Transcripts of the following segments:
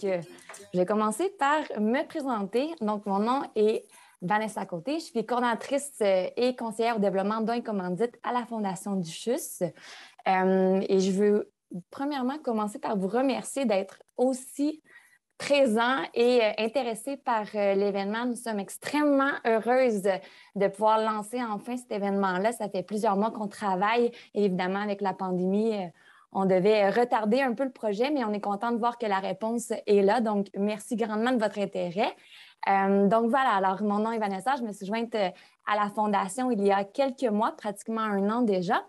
Je vais commencer par me présenter. Donc, mon nom est Vanessa Côté. Je suis coordonnatrice euh, et conseillère au développement d'un commandite à la Fondation du CHUS. Euh, et je veux premièrement commencer par vous remercier d'être aussi présent et euh, intéressé par l'événement. Nous sommes extrêmement heureuses de pouvoir lancer enfin cet événement-là. Ça fait plusieurs mois qu'on travaille évidemment avec la pandémie on devait retarder un peu le projet, mais on est content de voir que la réponse est là. Donc, merci grandement de votre intérêt. Euh, donc voilà, alors mon nom est Vanessa, je me suis jointe euh, à la Fondation il y a quelques mois, pratiquement un an déjà.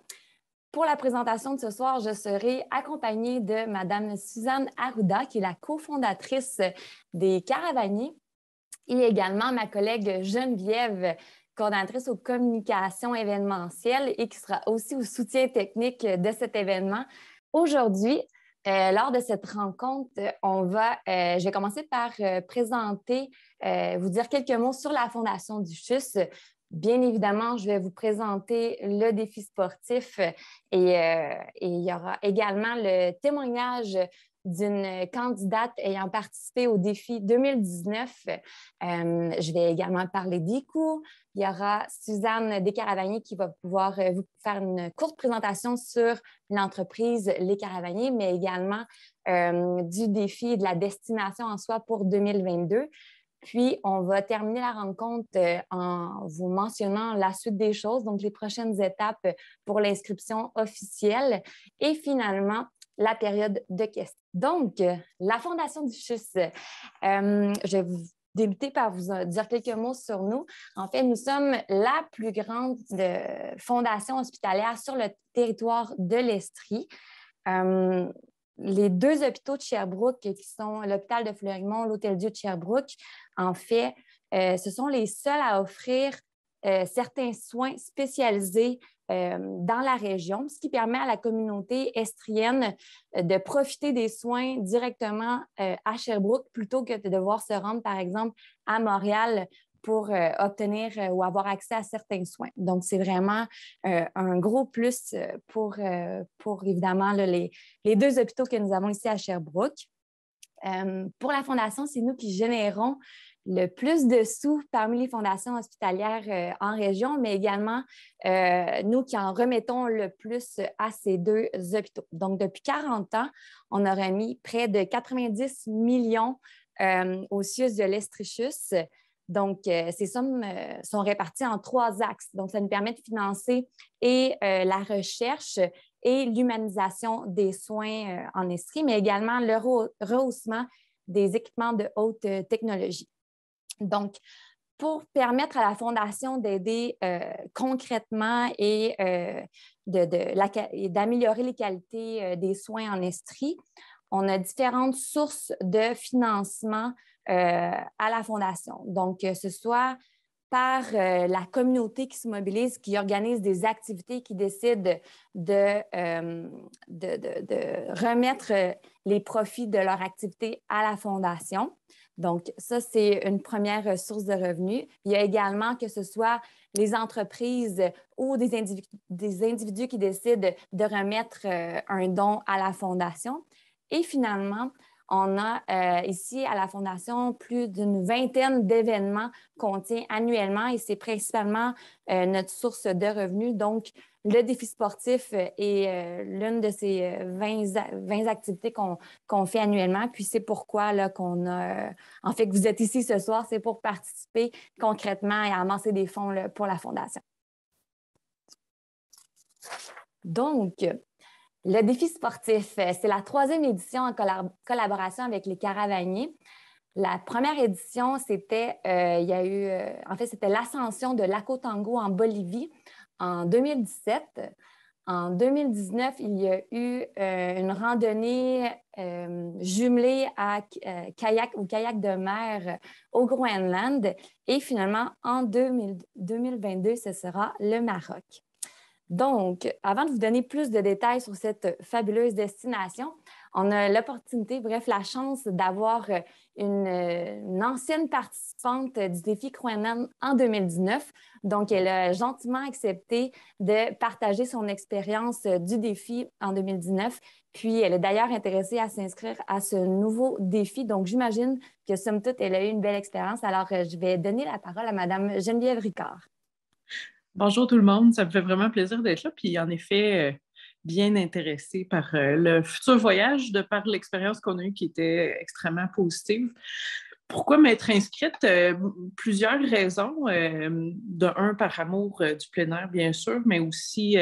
Pour la présentation de ce soir, je serai accompagnée de Madame Suzanne Arruda, qui est la cofondatrice des Caravaniers, et également ma collègue Geneviève, coordinatrice aux communications événementielles et qui sera aussi au soutien technique de cet événement. Aujourd'hui, euh, lors de cette rencontre, on va, euh, je vais commencer par euh, présenter, vous dire quelques mots sur la fondation du CHUS. Bien évidemment, je vais vous présenter le défi sportif et, et il y aura également le témoignage d'une candidate ayant participé au défi 2019. Euh, je vais également parler des cours. Il y aura Suzanne Descaravaniers qui va pouvoir euh, vous faire une courte présentation sur l'entreprise Les Caravaniers, mais également euh, du défi et de la destination en soi pour 2022. Puis, on va terminer la rencontre en vous mentionnant la suite des choses, donc les prochaines étapes pour l'inscription officielle. Et finalement, la période de questions. Donc, euh, la Fondation du CHUS, euh, je vais vous débuter par vous dire quelques mots sur nous. En fait, nous sommes la plus grande euh, fondation hospitalière sur le territoire de l'Estrie. les deux hôpitaux de Sherbrooke, qui sont l'hôpital de Fleurimont, l'Hôtel Dieu de Sherbrooke, en fait, ce sont les seuls à offrir certains soins spécialisés euh, dans la région, ce qui permet à la communauté estrienne euh, de profiter des soins directement euh, à Sherbrooke plutôt que de devoir se rendre, par exemple, à Montréal pour obtenir ou avoir accès à certains soins. Donc, c'est vraiment un gros plus pour, pour évidemment, les, les deux hôpitaux que nous avons ici à Sherbrooke. pour la Fondation, c'est nous qui générons le plus de sous parmi les fondations hospitalières euh, en région, mais également euh, nous qui en remettons le plus à ces deux hôpitaux. Donc, depuis 40 ans, on a remis près de 90 millions euh, au CIUS de l'Estrichus. Donc, ces sommes sont réparties en trois axes. Donc, ça nous permet de financer et la recherche et l'humanisation des soins en Estrie, mais également le rehaussement des équipements de haute technologie. Donc, pour permettre à la Fondation d'aider euh, concrètement euh, et d'améliorer les qualités euh, des soins en Estrie, on a différentes sources de financement à la Fondation. Donc, que ce soit par la communauté qui se mobilise, qui organise des activités, qui décide de remettre les profits de leur activité à la Fondation donc, ça, c'est une première source de revenus. Il y a également que ce soit les entreprises ou des, individus qui décident de remettre euh, un don à la fondation. Et finalement, on a euh, ici à la Fondation plus d'une vingtaine d'événements qu'on tient annuellement et c'est principalement euh, notre source de revenus. Donc, le défi sportif euh, est euh, l'une de ces 20, euh, activités qu'on fait annuellement. Puis c'est pourquoi en fait, que vous êtes ici ce soir, c'est pour participer concrètement et amasser des fonds pour la fondation. Donc, le défi sportif, c'est la troisième édition en collaboration avec les Caravaniers. La première édition, c'était, il y a eu, en fait, c'était l'ascension de l'Acotango en Bolivie en 2017. En 2019, il y a eu euh, une randonnée euh, jumelée à euh, kayak ou kayak de mer au Groenland. Et finalement, en 2022, ce sera le Maroc. Donc, avant de vous donner plus de détails sur cette fabuleuse destination, on a l'opportunité, bref, la chance d'avoir euh, euh, une, ancienne participante euh, du défi Croenan en 2019. Donc, elle a gentiment accepté de partager son expérience du défi en 2019. Puis, elle est d'ailleurs intéressée à s'inscrire à ce nouveau défi. Donc, j'imagine que, somme toute, elle a eu une belle expérience. Alors, je vais donner la parole à Madame Geneviève Ricard. Bonjour tout le monde, ça me fait vraiment plaisir d'être là. Puis en effet, bien intéressé par euh, le futur voyage de par l'expérience qu'on a eue qui était extrêmement positive. Pourquoi m'être inscrite? Euh, plusieurs raisons. Euh, de un, par amour euh, du plein air, bien sûr, mais aussi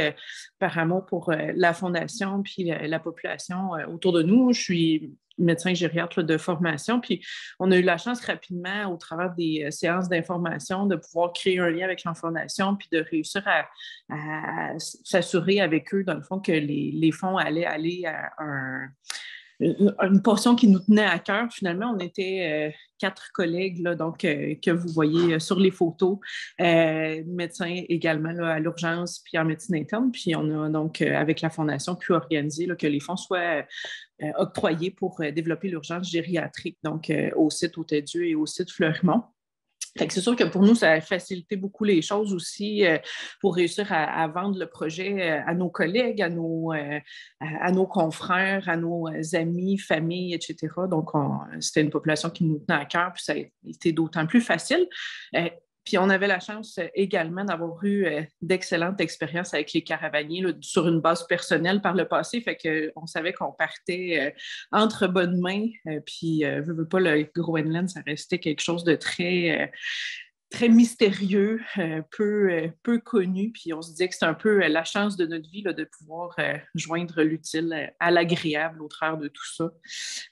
par amour pour la Fondation puis la, population autour de nous. Je suis médecin gériatre de formation. Puis on a eu la chance rapidement, au travers des séances d'information, de pouvoir créer un lien avec la fondation, puis de réussir à, s'assurer avec eux, dans le fond, que les fonds allaient aller à un une, portion qui nous tenait à cœur. Finalement, on était euh, quatre collègues, donc euh, que vous voyez euh, sur les photos, médecins également à l'urgence, puis en médecine interne. Puis on a donc, avec la Fondation, pu organiser que les fonds soient octroyés pour développer l'urgence gériatrique, donc au site Hôtel-Dieu et au site Fleurimont. Fait que c'est sûr que pour nous, ça a facilité beaucoup les choses aussi euh, pour réussir à, vendre le projet euh, à nos collègues, à nos, euh, à nos confrères, à nos amis, familles, etc. Donc, c'était une population qui nous tenait à cœur, puis ça a été d'autant plus facile. Puis on avait la chance euh, également d'avoir eu euh, d'excellentes expériences avec les caravaniers sur une base personnelle par le passé. Fait qu'on euh, savait qu'on partait entre bonnes mains. puis, je veux pas, le Groenland, ça restait quelque chose de très très mystérieux, euh, peu, euh, peu connu. Puis on se disait que c'est un peu euh, la chance de notre vie de pouvoir joindre l'utile à l'agréable au travers de tout ça.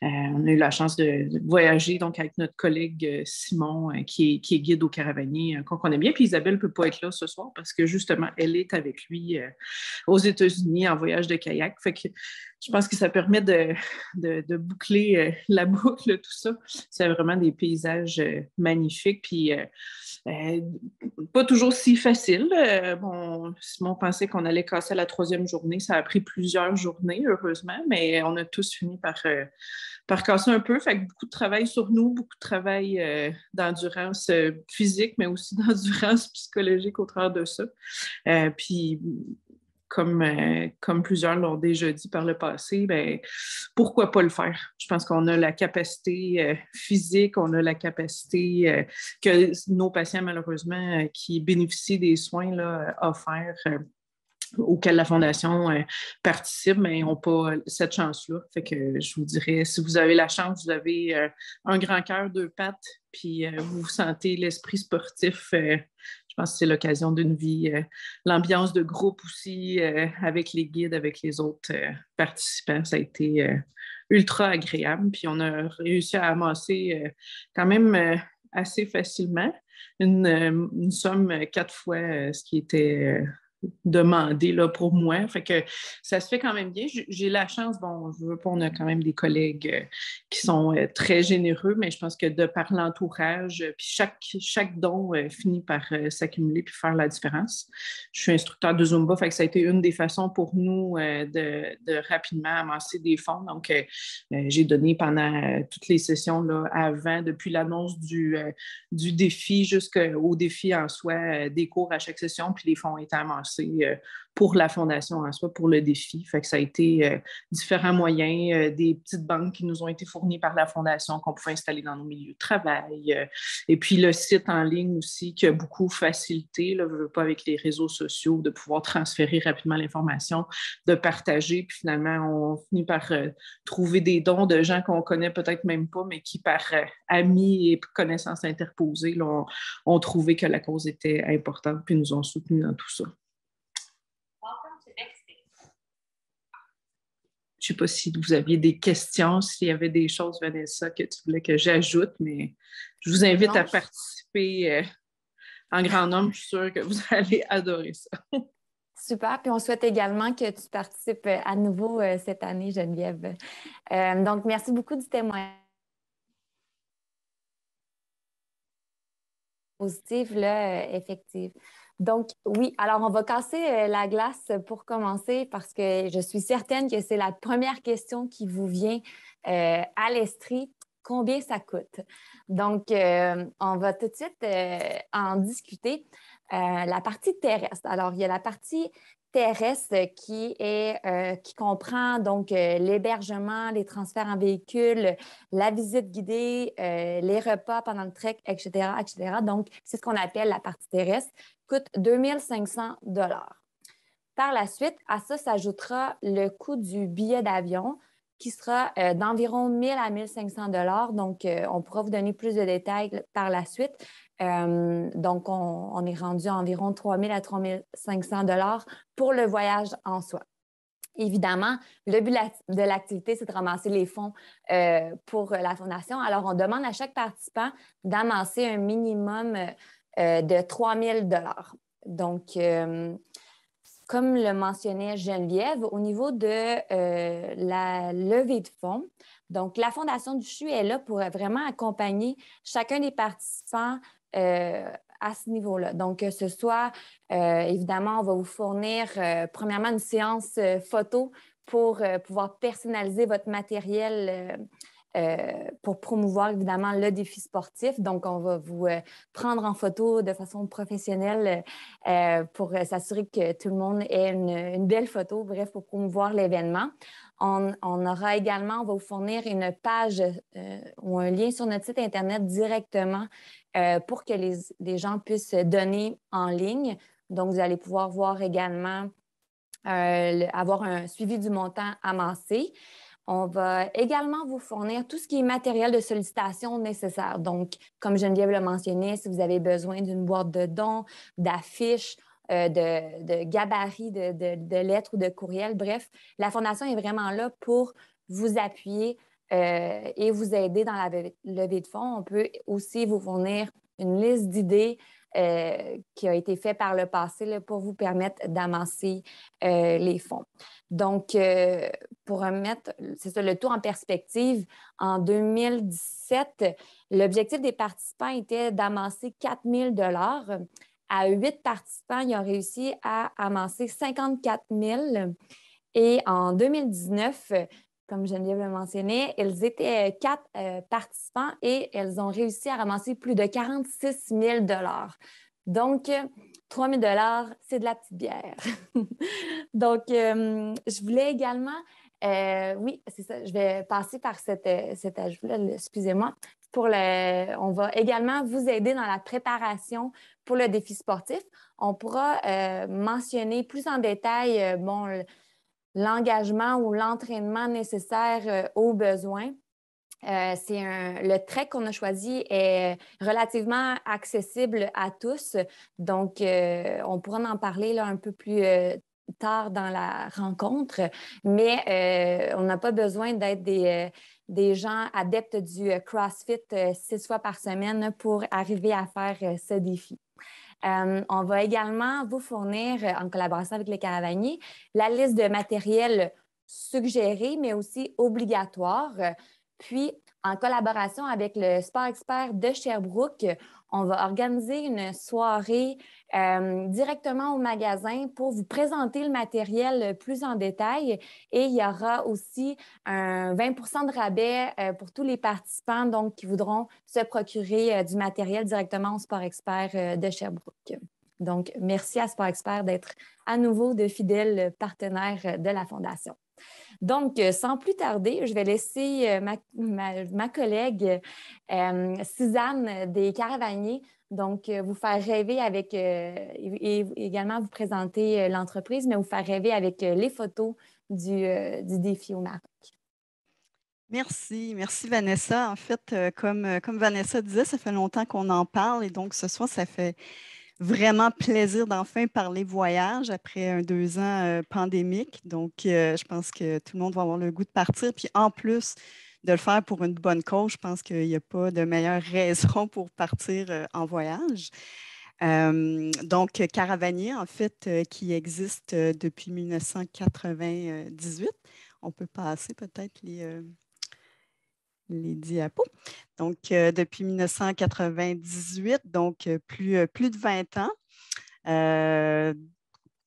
on a eu la chance de, voyager donc avec notre collègue Simon, qui est, guide au Caravanier, qu'on connaît bien. Puis Isabelle ne peut pas être là ce soir parce que justement, elle est avec lui aux États-Unis en voyage de kayak. Fait que je pense que ça permet de, de boucler la boucle, tout ça. C'est vraiment des paysages magnifiques. Puis ben, pas toujours si facile. bon, euh, Simon pensait qu'on allait casser la troisième journée. Ça a pris plusieurs journées, heureusement, mais on a tous fini par, euh, par casser un peu. Fait que beaucoup de travail sur nous, beaucoup de travail euh, d'endurance physique, mais aussi d'endurance psychologique au travers de ça. puis comme, euh, comme plusieurs l'ont déjà dit par le passé, ben, pourquoi pas le faire? Je pense qu'on a la capacité euh, physique, on a la capacité euh, que nos patients, malheureusement, qui bénéficient des soins là, offerts auxquels la Fondation participe, mais ben, n'ont pas cette chance-là. Fait que je vous dirais, si vous avez la chance, vous avez un grand cœur, deux pattes, puis vous vous sentez l'esprit sportif je pense que c'est l'occasion d'une vie. Euh, l'ambiance de groupe aussi, euh, avec les guides, avec les autres euh, participants, ça a été ultra agréable. Puis on a réussi à amasser quand même assez facilement une, une somme quatre fois ce qui était demandé là, pour moi. Fait que ça se fait quand même bien. J'ai la chance, bon, je veux pas, on a quand même des collègues euh, qui sont euh, très généreux, mais je pense que de par l'entourage, euh, puis chaque, chaque don finit par s'accumuler puis faire la différence. Je suis instructeur de Zumba, fait que ça a été une des façons pour nous de, rapidement amasser des fonds. Donc, j'ai donné pendant toutes les sessions là, avant, depuis l'annonce du, du défi jusqu'au défi en soi, des cours à chaque session, puis les fonds étaient amassés c'est euh, pour la fondation en soi, pour le défi. Fait que ça a été euh, différents moyens, euh, des petites banques qui nous ont été fournies par la fondation qu'on pouvait installer dans nos milieux de travail. et puis le site en ligne aussi qui a beaucoup facilité, là, pas avec les réseaux sociaux, de pouvoir transférer rapidement l'information, de partager. Puis finalement, on finit par trouver des dons de gens qu'on connaît peut-être même pas, mais qui par amis et connaissances interposées, ont trouvé que la cause était importante, puis nous ont soutenus dans tout ça. je ne sais pas si vous aviez des questions, s'il y avait des choses, Vanessa, que tu voulais que j'ajoute, mais je vous invite à participer euh, en grand nombre. Je suis sûre que vous allez adorer ça. Super. Puis on souhaite également que tu participes euh, à nouveau euh, cette année, Geneviève. donc, merci beaucoup du témoignage. positif, là, effective. Donc, oui, alors on va casser euh, la glace pour commencer parce que je suis certaine que c'est la première question qui vous vient euh, à l'esprit. Combien ça coûte? Donc, euh, on va tout de suite en discuter. la partie terrestre. Alors, il y a la partie terrestre qui, est, euh, qui comprend donc euh, l'hébergement, les transferts en véhicule, la visite guidée, euh, les repas pendant le trek, etc., etc. Donc, c'est ce qu'on appelle la partie terrestre, coûte 2500 dollars. Par la suite, à ça s'ajoutera le coût du billet d'avion qui sera d'environ 1000 à 1500 dollars. Donc, on pourra vous donner plus de détails par la suite. Euh, donc, on, est rendu à environ 3 000 à 3 500 pour le voyage en soi. Évidemment, le but de l'activité, c'est de ramasser les fonds euh, pour la fondation. Alors, on demande à chaque participant d'amasser un minimum euh, de 3 000 Donc, comme le mentionnait Geneviève, au niveau de la levée de fonds, donc la Fondation du CHU est là pour vraiment accompagner chacun des participants euh, à ce niveau-là. Donc, ce soir, euh, évidemment, on va vous fournir euh, premièrement une séance photo pour pouvoir personnaliser votre matériel. pour promouvoir évidemment le défi sportif. Donc, on va vous prendre en photo de façon professionnelle pour s'assurer que tout le monde ait une, belle photo, bref, pour promouvoir l'événement. On, on, aura également, on va vous fournir une page ou un lien sur notre site Internet directement euh, pour que les, gens puissent donner en ligne. Donc, vous allez pouvoir voir également euh, avoir un suivi du montant amassé. On va également vous fournir tout ce qui est matériel de sollicitation nécessaire. Donc, comme Geneviève l'a mentionné, si vous avez besoin d'une boîte de dons, d'affiches, euh, de, de, gabarits, de lettres ou de courriels, bref, la Fondation est vraiment là pour vous appuyer euh, et vous aider dans la levée de fonds. On peut aussi vous fournir une liste d'idées euh, qui a été faite par le passé pour vous permettre d'amasser euh, les fonds. Donc, pour remettre ça, le tout en perspective, en 2017, l'objectif des participants était d'amasser 4 000 à huit participants, ils ont réussi à amasser 54 000. Et en 2019, comme Geneviève le mentionné, elles étaient euh, quatre euh, participants et elles ont réussi à ramasser plus de 46 000 Donc, 3 euh, 000 c'est de la petite bière. Donc, je voulais également, oui, c'est ça, je vais passer par cet ajout-là, excusez-moi. Pour on va également vous aider dans la préparation pour le défi sportif. On pourra mentionner plus en détail, bon, l'engagement ou l'entraînement nécessaire euh, aux besoins. Euh, c'est le trait qu'on a choisi est relativement accessible à tous. Donc, euh, on pourra en parler là, un peu plus tard dans la rencontre, mais on n'a pas besoin d'être des, des, gens adeptes du CrossFit six fois par semaine pour arriver à faire ce défi. Euh, on va également vous fournir, euh, en collaboration avec les caravaniers, la liste de matériel suggéré, mais aussi obligatoire. Euh, puis, en collaboration avec le Sport Expert de Sherbrooke, on va organiser une soirée euh, directement au magasin pour vous présenter le matériel euh, plus en détail. Et il y aura aussi un 20 de rabais euh, pour tous les participants donc, qui voudront se procurer du matériel directement au Sport Expert de Sherbrooke. Donc, merci à Sport Expert d'être à nouveau de fidèles partenaires de la Fondation. Donc, euh, sans plus tarder, je vais laisser euh, ma, collègue euh, Suzanne des Caravaniers donc, vous faire rêver avec, et également vous présenter l'entreprise, mais vous faire rêver avec les photos du, du défi au Maroc. Merci, merci Vanessa. En fait, comme, comme Vanessa disait, ça fait longtemps qu'on en parle et donc ce soir, ça fait vraiment plaisir d'enfin parler voyage après un deux ans euh, pandémique. Donc, euh, je pense que tout le monde va avoir le goût de partir. Puis en plus de le faire pour une bonne cause, je pense qu'il n'y a pas de meilleure raison pour partir euh, en voyage. donc, Caravanier, en fait, qui existe depuis 1998. On peut passer peut-être les, les diapos. Donc, euh, depuis 1998, donc euh, euh, plus, de 20 ans.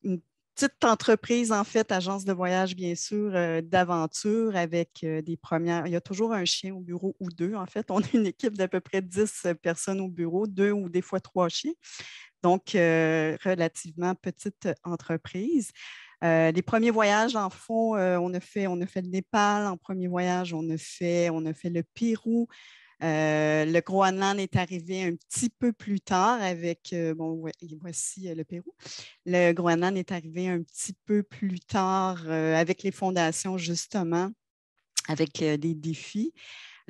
une petite entreprise, en fait, agence de voyage, bien sûr, d'aventure avec des premières. Il y a toujours un chien au bureau ou deux, en fait. On a une équipe d'à peu près 10 personnes au bureau, deux ou des fois trois chiens. Donc, relativement petite entreprise. Euh, les premiers voyages, en fond, euh, on, a fait, le Népal en premier voyage, on a fait, le Pérou. le Groenland est arrivé un petit peu plus tard avec, bon, voici le Pérou. Le Groenland est arrivé un petit peu plus tard avec les fondations, justement, avec euh, des défis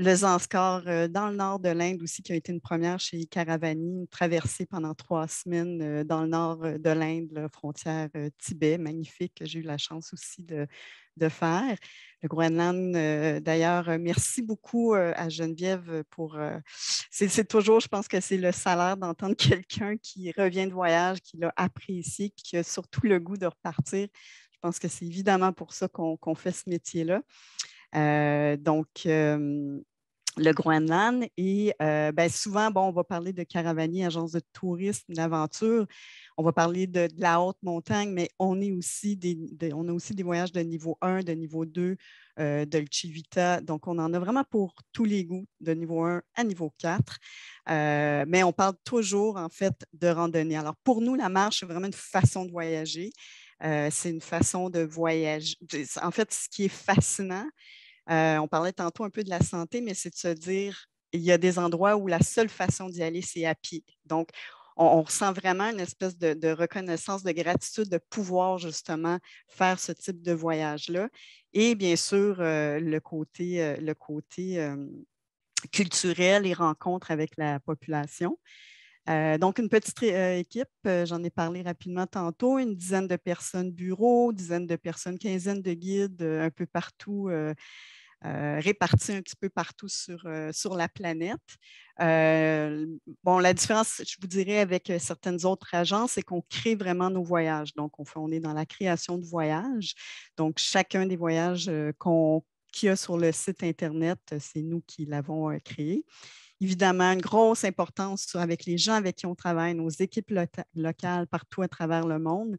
le Zanskar euh, dans le nord de l'Inde aussi, qui a été une première chez Caravani, une traversée pendant trois semaines euh, dans le nord euh, de l'Inde, la frontière Tibet, magnifique, que j'ai eu la chance aussi de, faire. Le Groenland, d'ailleurs, merci beaucoup à Geneviève pour. c'est toujours, je pense que c'est le salaire d'entendre quelqu'un qui revient de voyage, qui l'a apprécié, qui a surtout le goût de repartir. Je pense que c'est évidemment pour ça qu'on fait ce métier-là. donc, le Groenland. Et euh, ben, souvent, bon, on va parler de caravanier, agence de tourisme, d'aventure, on va parler de, la haute montagne, mais on, est aussi on a aussi des voyages de niveau 1, de niveau 2, euh, de Chivita. Donc, on en a vraiment pour tous les goûts, de niveau 1 à niveau 4. Euh, mais on parle toujours, en fait, de randonnée. Alors, pour nous, la marche, c'est vraiment une façon de voyager. c'est une façon de voyager. En fait, ce qui est fascinant, euh, on parlait tantôt un peu de la santé, mais c'est de se dire, il y a des endroits où la seule façon d'y aller, c'est à pied. Donc, on, ressent vraiment une espèce de, reconnaissance, de gratitude de pouvoir justement faire ce type de voyage-là. Et bien sûr, euh, le côté, euh, le côté culturel et rencontre avec la population. Euh, donc, une petite euh, équipe, euh, j'en ai parlé rapidement tantôt, une dizaine de personnes bureaux, dizaine de personnes, quinzaine de guides un peu partout. répartis un petit peu partout sur, la planète. bon, la différence, je vous dirais, avec certaines autres agences, c'est qu'on crée vraiment nos voyages. Donc, on, est dans la création de voyages. Donc, chacun des voyages qu'on qu'il y a sur le site Internet, c'est nous qui l'avons créé évidemment une grosse importance avec les gens avec qui on travaille, nos équipes locales partout à travers le monde.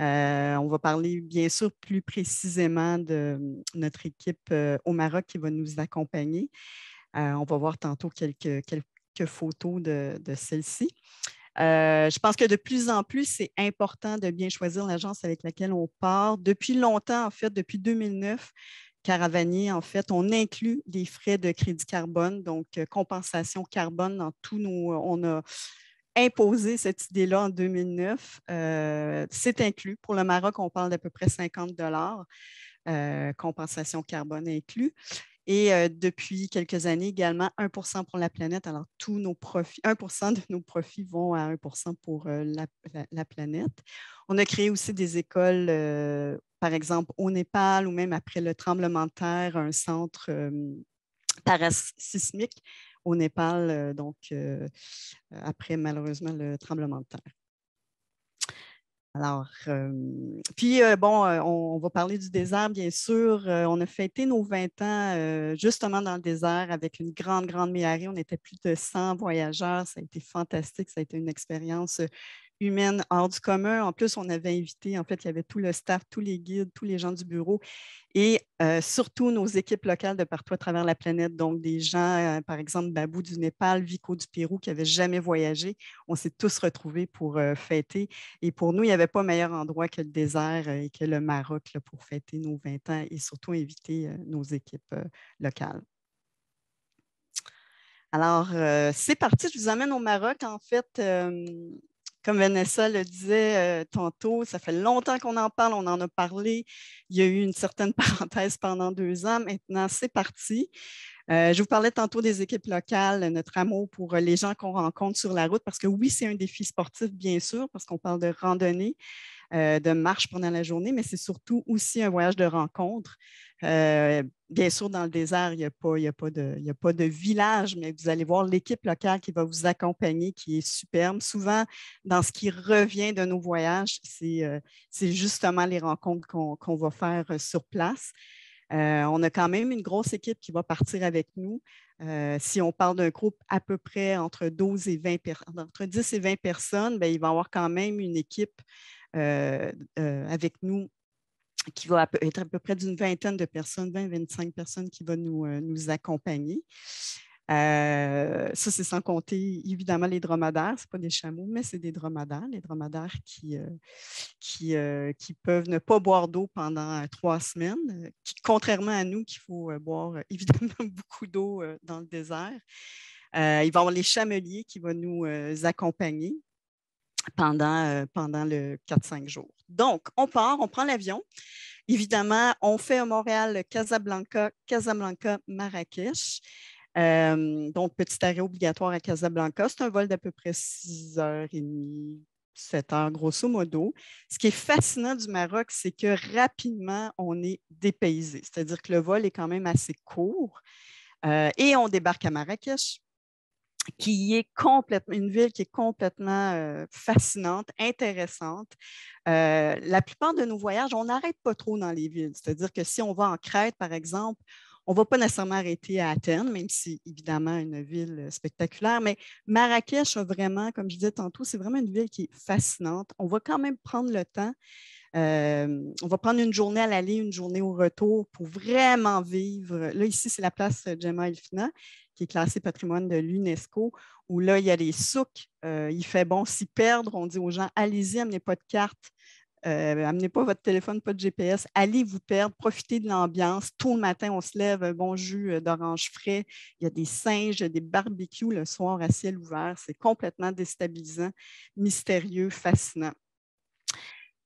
Euh, on va parler bien sûr plus précisément de hum, notre équipe euh, au Maroc qui va nous accompagner. Euh, on va voir tantôt quelques, quelques photos de, celle-ci. je pense que de plus en plus, c'est important de bien choisir l'agence avec laquelle on part. Depuis longtemps, en fait, depuis 2009, Caravani, en fait, on inclut les frais de crédit carbone, donc euh, compensation carbone dans tous nos. Euh, on a imposé cette idée-là en 2009. Euh, c'est inclus. Pour le Maroc, on parle d'à peu près 50 dollars, compensation carbone inclus. Et depuis quelques années également, 1 pour la planète. Alors, tous nos profits, 1 de nos profits vont à 1 pour la, planète. On a créé aussi des écoles, par exemple, au Népal ou même après le tremblement de terre, un centre parasismique au Népal, donc après malheureusement le tremblement de terre. Alors, puis bon, on, va parler du désert, bien sûr. on a fêté nos 20 ans justement dans le désert avec une grande, grande méhari. On était plus de 100 voyageurs. Ça a été fantastique. Ça a été une expérience humaine hors du commun. En plus, on avait invité, en fait, il y avait tout le staff, tous les guides, tous les gens du bureau et euh, surtout nos équipes locales de partout à travers la planète. Donc, des gens, euh, par exemple, Babou du Népal, Vico du Pérou, qui n'avaient jamais voyagé. On s'est tous retrouvés pour euh, fêter. Et pour nous, il n'y avait pas meilleur endroit que le désert et que le Maroc pour fêter nos 20 ans et surtout inviter nos équipes locales. Alors, c'est parti. Je vous amène au Maroc. En fait, comme Vanessa le disait euh, tantôt, ça fait longtemps qu'on en parle, on en a parlé. Il y a eu une certaine parenthèse pendant deux ans. Maintenant, c'est parti. Euh, je vous parlais tantôt des équipes locales, notre amour pour euh, les gens qu'on rencontre sur la route, parce que oui, c'est un défi sportif, bien sûr, parce qu'on parle de randonnée, euh, de marche pendant la journée, mais c'est surtout aussi un voyage de rencontre. Euh, bien sûr, dans le désert, il n'y a, pas, de, pas de village, mais vous allez voir l'équipe locale qui va vous accompagner, qui est superbe. Souvent, dans ce qui revient de nos voyages, c'est euh, justement les rencontres qu'on va faire sur place. on a quand même une grosse équipe qui va partir avec nous. si on parle d'un groupe à peu près entre, 12 et 20 entre 10 et 20 personnes, ben, il va y avoir quand même une équipe euh, euh, avec nous qui va être à peu près d'une vingtaine de personnes, 20-25 personnes qui vont nous, euh, nous accompagner. ça, c'est sans compter évidemment les dromadaires. Ce pas des chameaux, mais c'est des dromadaires. Les dromadaires qui, qui, peuvent ne pas boire d'eau pendant trois semaines, contrairement à nous, qu'il faut boire évidemment beaucoup d'eau dans le désert. il va y avoir les chameliers qui vont nous accompagner pendant, euh, pendant le 4-5 jours. Donc, on part, on prend l'avion. Évidemment, on fait à Montréal, Casablanca, Casablanca, Marrakech. Euh, donc, petit arrêt obligatoire à Casablanca. C'est un vol d'à peu près 6h30, 7 heures, grosso modo. Ce qui est fascinant du Maroc, c'est que rapidement, on est dépaysé. C'est-à-dire que le vol est quand même assez court. Euh, et on débarque à Marrakech qui est complètement, une ville qui est complètement fascinante, intéressante. la plupart de nos voyages, on n'arrête pas trop dans les villes. C'est-à-dire que si on va en Crète, par exemple, on ne va pas nécessairement arrêter à Athènes, même si, évidemment, une ville spectaculaire. Mais Marrakech a vraiment, comme je disais tantôt, c'est vraiment une ville qui est fascinante. On va quand même prendre le temps euh, on va prendre une journée à l'aller, une journée au retour pour vraiment vivre. Là, ici, c'est la place euh, Gemma Elfina, qui est classée patrimoine de l'UNESCO, où là, il y a des souks. Euh, il fait bon s'y perdre. On dit aux gens, allez-y, amenez pas de carte. amenez pas votre téléphone, pas de GPS. Allez vous perdre, profitez de l'ambiance. tout le matin, on se lève, un bon jus d'orange frais. Il y a des singes, des barbecues le soir à ciel ouvert. C'est complètement déstabilisant, mystérieux, fascinant.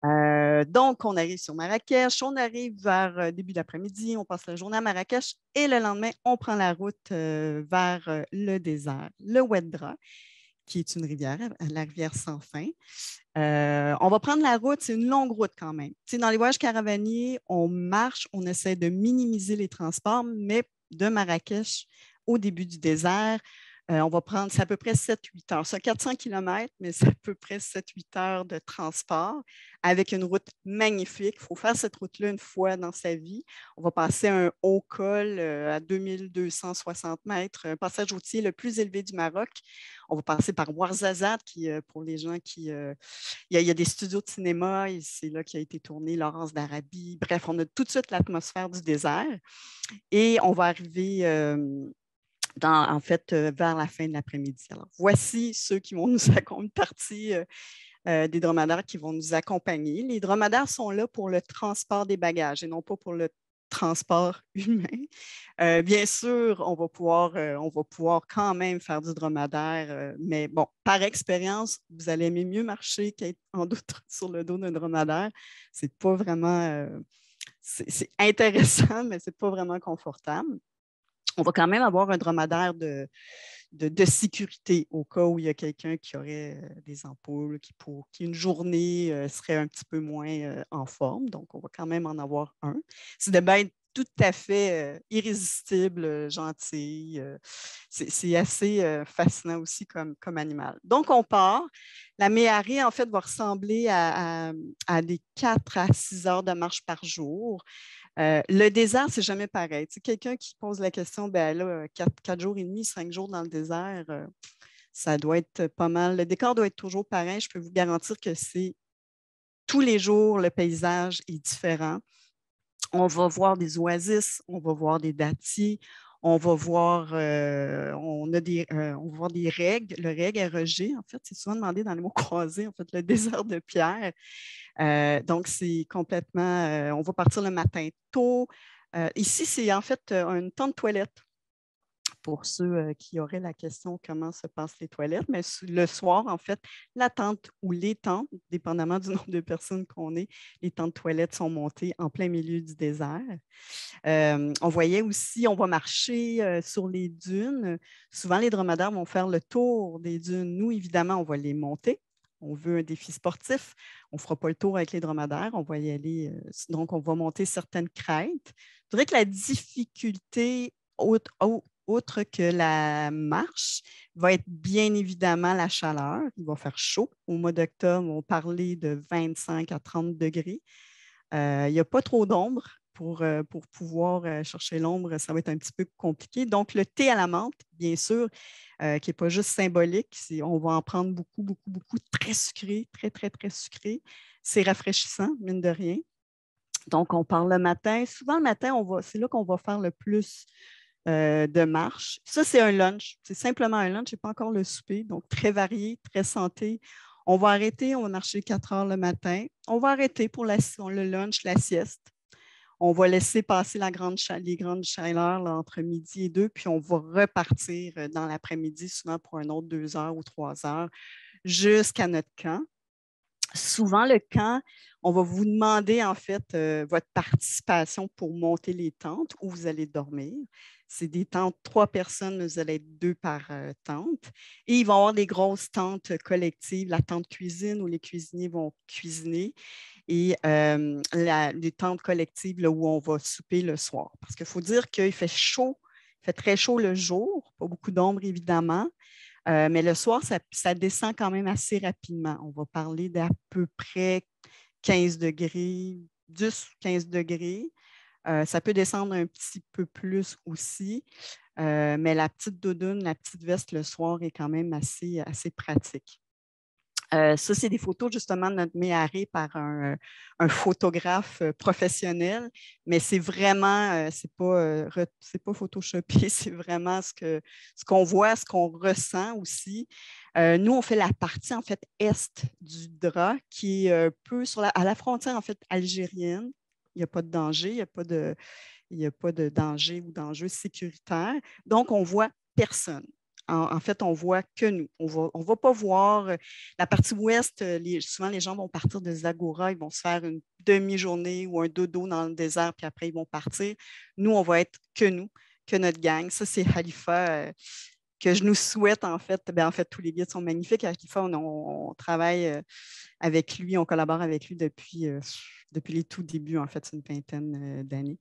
Euh, donc, on arrive sur Marrakech, on arrive vers euh, début d'après-midi, on passe la journée à Marrakech et le lendemain, on prend la route euh, vers le désert, le Ouedra, qui est une rivière, la rivière sans fin. on va prendre la route, c'est une longue route quand même. dans les voyages caravaniers, on marche, on essaie de minimiser les transports, mais de Marrakech au début du désert, euh, on va prendre, c'est à peu près 7-8 heures. C'est 400 km, mais c'est à peu près 7-8 heures de transport avec une route magnifique. Il faut faire cette route-là une fois dans sa vie. On va passer un haut col euh, à 2260 mètres, un passage routier le plus élevé du Maroc. On va passer par Ouarzazate, qui, euh, pour les gens qui. il, y a, des studios de cinéma, et c'est là qui a été tourné Laurence d'Arabie. Bref, on a tout de suite l'atmosphère du désert. Et on va arriver en fait, euh, vers la fin de l'après-midi. Alors, voici ceux qui vont nous accompagner, partie euh, euh, des dromadaires qui vont nous accompagner. Les dromadaires sont là pour le transport des bagages et non pas pour le transport humain. bien sûr, on va, pouvoir, on va pouvoir quand même faire du dromadaire, mais bon, par expérience, vous allez aimer mieux marcher qu'être en doute sur le dos d'un dromadaire. C'est pas vraiment, c'est intéressant, mais c'est pas vraiment confortable on va quand même avoir un dromadaire de, de, sécurité au cas où il y a quelqu'un qui aurait euh, des ampoules, qui pour qui une journée euh, serait un petit peu moins euh, en forme. Donc, on va quand même en avoir un. C'est de être tout à fait irrésistible, gentil. C'est assez fascinant aussi comme, comme animal. Donc, on part. La méharée, en fait, va ressembler à, à, des 4 à 6 heures de marche par jour. Euh, le désert, c'est jamais pareil. Quelqu'un qui pose la question, ben là, euh, quatre, jours et demi, cinq jours dans le désert, euh, ça doit être pas mal. Le décor doit être toujours pareil. Je peux vous garantir que c'est tous les jours, le paysage est différent. On va voir des oasis, on va voir des dattiers, on va voir, on a des, va voir des règles. Le règle Roger, en fait, c'est souvent demandé dans les mots croisés, en fait, le désert de pierre. Euh, donc, c'est complètement, euh, on va partir le matin tôt. Euh, ici, c'est en fait un temps de toilette pour ceux qui auraient la question comment se passent les toilettes, mais le soir, en fait, la tente ou les tentes, dépendamment du nombre de personnes qu'on est, les tentes toilettes sont montées en plein milieu du désert. on voyait aussi, on va marcher sur les dunes. Souvent, les dromadaires vont faire le tour des dunes. Nous, évidemment, on va les monter on veut un défi sportif, on ne fera pas le tour avec les dromadaires, on va y aller. Euh, donc, on va monter certaines crêtes. Je dirais que la difficulté, autre, que la marche, va être bien évidemment la chaleur. Il va faire chaud. Au mois d'octobre, on parlait de 25 à 30 degrés. Euh, il n'y a pas trop d'ombre, euh, pour, pouvoir euh, chercher l'ombre, ça va être un petit peu compliqué. Donc, le thé à la menthe, bien sûr, euh, qui n'est pas juste symbolique, on va en prendre beaucoup, beaucoup, beaucoup, très sucré, très, très, très sucré. C'est rafraîchissant, mine de rien. Donc, on parle le matin. Souvent, le matin, on va, c'est là qu'on va faire le plus de marches Ça, c'est un lunch. C'est simplement un lunch. Je n'ai pas encore le souper. Donc, très varié, très santé. On va arrêter, on va marcher 4 heures le matin. On va arrêter pour la, le lunch, la sieste on va laisser passer la grande les grandes chaleurs entre midi et deux, puis on va repartir euh, dans l'après-midi, souvent pour un autre deux heures ou trois heures, jusqu'à notre camp. Souvent, le camp, on va vous demander en fait euh, votre participation pour monter les tentes où vous allez dormir. C'est des tentes, trois personnes, vous allez être deux par euh, tente. Et il va y avoir des grosses tentes collectives, la tente cuisine où les cuisiniers vont cuisiner et les tentes collectives où on va souper le soir. Parce qu'il faut dire qu'il fait chaud, il fait très chaud le jour, pas beaucoup d'ombre évidemment, mais le soir, ça, descend quand même assez rapidement. On va parler d'à peu près 15 degrés, 10-15 degrés. ça peut descendre un petit peu plus aussi, mais la petite doudoune, la petite veste le soir est quand même assez, assez pratique. Euh, ça, c'est des photos justement de notre méharé par un, euh, photographe euh, professionnel, mais c'est vraiment, c'est pas, photoshopé, c'est vraiment ce qu'on ce qu'on voit, ce qu'on ressent aussi. nous, on fait la partie en fait est du drap qui est un peu à la frontière en fait algérienne. Il n'y a pas de danger, il n'y a pas de, a pas de danger ou d'enjeu sécuritaire. Donc, on voit personne en, fait, on voit que nous. On va, ne va pas voir euh, la partie ouest. Euh, souvent, les gens vont partir de Zagora, ils vont se faire une demi-journée ou un dodo dans le désert, puis après, ils vont partir. Nous, on va être que nous, que notre gang. Ça, c'est Halifa. Euh, que je nous souhaite, en fait, ben, en fait, tous les guides sont magnifiques. Halifa, on, travaille avec lui, on collabore avec lui depuis, depuis les tout débuts, en fait, une vingtaine d'années.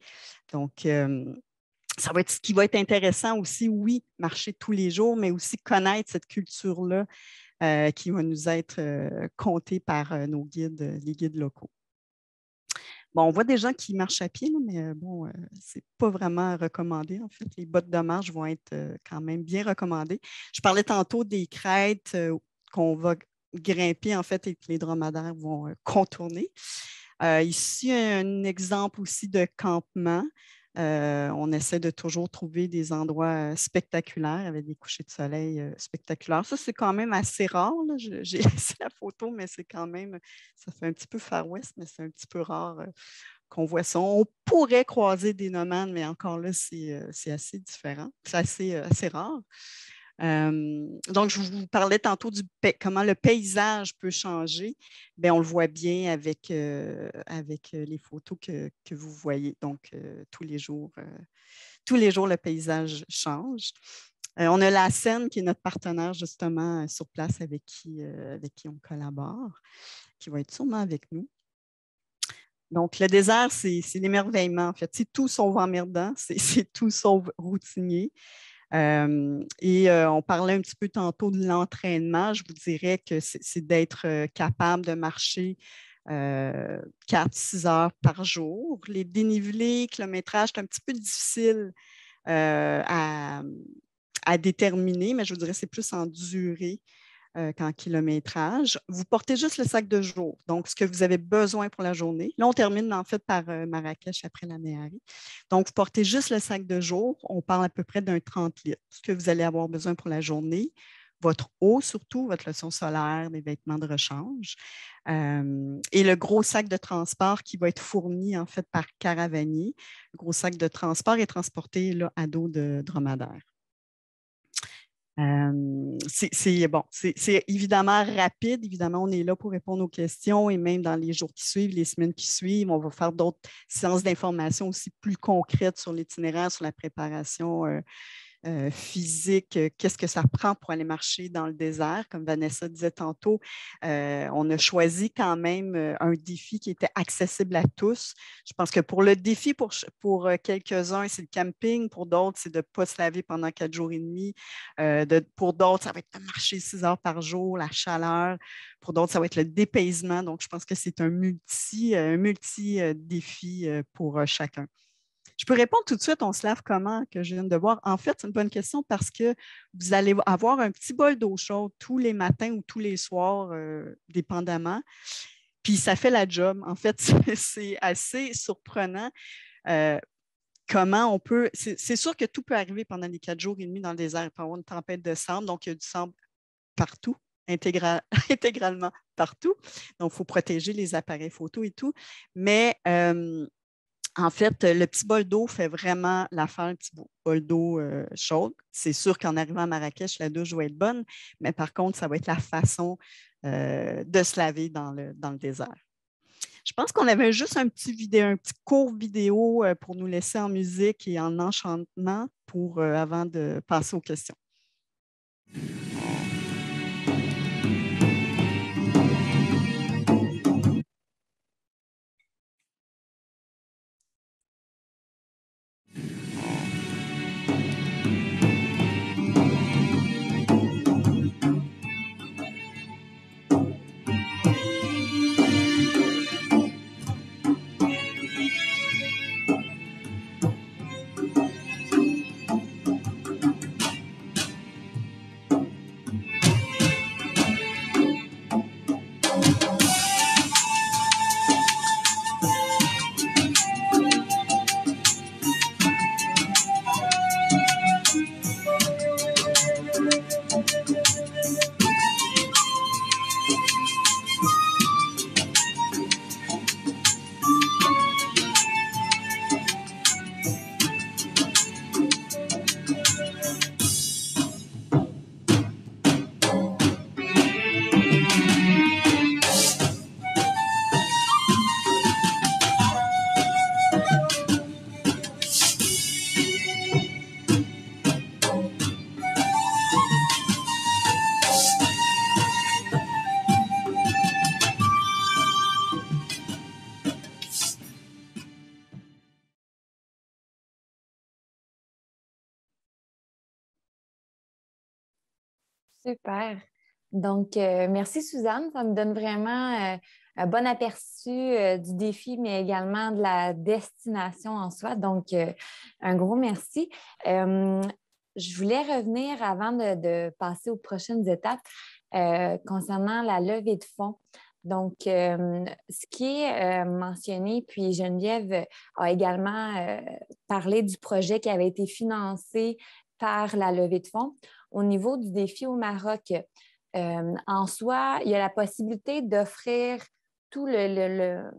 Donc, ça va être ce qui va être intéressant aussi, oui, marcher tous les jours, mais aussi connaître cette culture-là euh, qui va nous être euh, comptée par euh, nos guides, les guides locaux. Bon, on voit des gens qui marchent à pied, mais bon, n'est pas vraiment recommandé. En fait, les bottes de marche vont être quand même bien recommandées. Je parlais tantôt des crêtes qu'on va grimper, en fait, et que les dromadaires vont contourner. ici, un exemple aussi de campement. Euh, on essaie de toujours trouver des endroits euh, spectaculaires avec des couchers de soleil euh, spectaculaires. Ça, c'est quand même assez rare. J'ai laissé la photo, mais c'est quand même, ça fait un petit peu Far West, mais c'est un petit peu rare qu'on voit ça. On pourrait croiser des nomades, mais encore là, c'est assez différent. C'est assez rare donc, je vous parlais tantôt du comment le paysage peut changer. Bien, on le voit bien avec, euh, avec euh, les photos que, vous voyez. Donc, euh, tous les jours, tous les jours, le paysage change. on a la scène qui est notre partenaire justement sur place avec qui, avec qui on collabore, qui va être sûrement avec nous. Donc, le désert, c'est l'émerveillement, en fait. C'est tout sauf emmerdant, c'est tout sauf routinier et on parlait un petit peu tantôt de l'entraînement. Je vous dirais que c'est d'être capable de marcher 4-6 heures par jour. Les dénivelés, le kilométrage, c'est un petit peu difficile à, à, déterminer, mais je vous dirais que c'est plus en durée euh, qu'en kilométrage. Vous portez juste le sac de jour, donc ce que vous avez besoin pour la journée. Là, on termine en fait par euh, Marrakech après la Néhari. Donc, vous portez juste le sac de jour. On parle à peu près d'un 30 litres, ce que vous allez avoir besoin pour la journée. Votre eau, surtout, votre leçon solaire, des vêtements de rechange. Euh, et le gros sac de transport qui va être fourni en fait par caravanier. Le gros sac de transport est transporté là, à dos de dromadaire c'est bon, c'est évidemment rapide. Évidemment, on est là pour répondre aux questions et même dans les jours qui suivent, les semaines qui suivent, on va faire d'autres séances d'information aussi plus concrètes sur l'itinéraire, sur la préparation euh, euh, physique, euh, qu'est-ce que ça prend pour aller marcher dans le désert. Comme Vanessa disait tantôt, euh, on a choisi quand même un défi qui était accessible à tous. Je pense que pour le défi, pour, quelques-uns, c'est le camping. Pour d'autres, c'est de ne pas se laver pendant quatre jours et demi. pour d'autres, ça va être de marcher six heures par jour, la chaleur. Pour d'autres, ça va être le dépaysement. Donc, je pense que c'est un multi, un multi défi pour chacun. Je peux répondre tout de suite, on se lave comment que je viens de voir. En fait, c'est une bonne question parce que vous allez avoir un petit bol d'eau chaude tous les matins ou tous les soirs, euh, dépendamment. Puis ça fait la job. En fait, c'est assez surprenant. Euh, comment on peut. C'est sûr que tout peut arriver pendant les quatre jours et demi dans le désert. Il avoir une tempête de sable, donc il y a du sable partout, intégralement partout. Donc, il faut protéger les appareils photo et tout. Mais euh, en fait, euh, le petit bol d'eau fait vraiment l'affaire, le petit bol d'eau euh, chaude. C'est sûr qu'en arrivant à Marrakech, la douche va être bonne, mais par contre, ça va être la façon euh, de se laver dans le, désert. Je pense qu'on avait juste un petit vidéo, un petit court vidéo pour nous laisser en musique et en enchantement pour avant de passer aux questions. Super. Donc, euh, merci Suzanne. Ça me donne vraiment euh, un bon aperçu euh, du défi, mais également de la destination en soi. Donc, un gros merci. je voulais revenir avant de passer aux prochaines étapes concernant la levée de fonds. Donc, ce qui est mentionné, puis Geneviève a également parlé du projet qui avait été financé par la levée de fonds. Au niveau du défi au Maroc, euh, en soi, il y a la possibilité d'offrir tout le,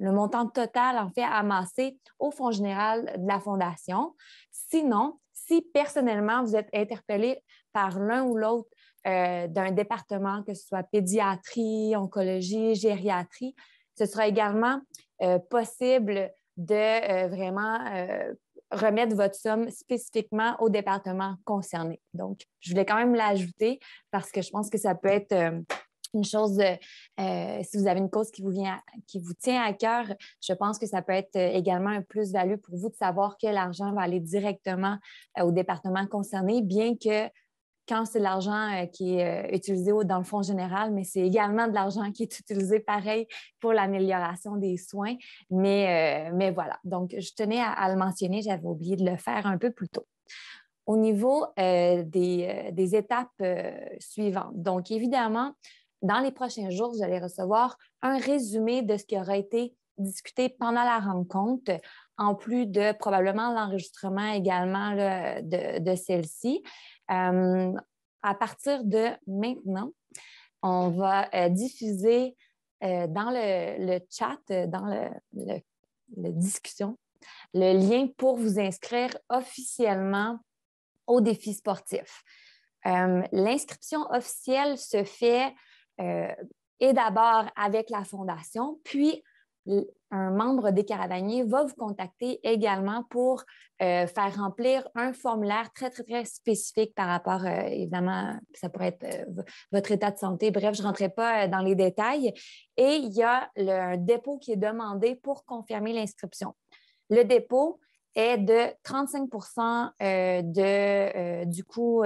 montant total, en fait, amassé au Fonds général de la Fondation. Sinon, si personnellement vous êtes interpellé par l'un ou l'autre euh, d'un département, que ce soit pédiatrie, oncologie, gériatrie, ce sera également euh, possible de vraiment remettre votre somme spécifiquement au département concerné. Donc, je voulais quand même l'ajouter parce que je pense que ça peut être euh, une chose, euh, si vous avez une cause qui vous, vient qui vous tient à cœur, je pense que ça peut être euh, également un plus-value pour vous de savoir que l'argent va aller directement au département concerné, bien que quand c'est l'argent euh, qui est euh, utilisé dans le fonds général, mais c'est également de l'argent qui est utilisé pareil pour l'amélioration des soins. Mais, euh, voilà, donc je tenais à, le mentionner, j'avais oublié de le faire un peu plus tôt au niveau des, étapes suivantes. Donc, évidemment, dans les prochains jours, vous allez recevoir un résumé de ce qui aura été discuté pendant la rencontre en plus de probablement l'enregistrement également de, celle-ci. Euh, à partir de maintenant, on va euh, diffuser euh, dans le, chat, dans la discussion, le lien pour vous inscrire officiellement au défi sportif. L'inscription officielle se fait et d'abord avec la fondation, puis un membre des Caravaniers va vous contacter également pour euh, faire remplir un formulaire très, très, très spécifique par rapport, euh, évidemment, ça pourrait être euh, votre état de santé. Bref, je ne rentrerai pas dans les détails. Et il y a le, un dépôt qui est demandé pour confirmer l'inscription. Le dépôt est de 35 de, du coût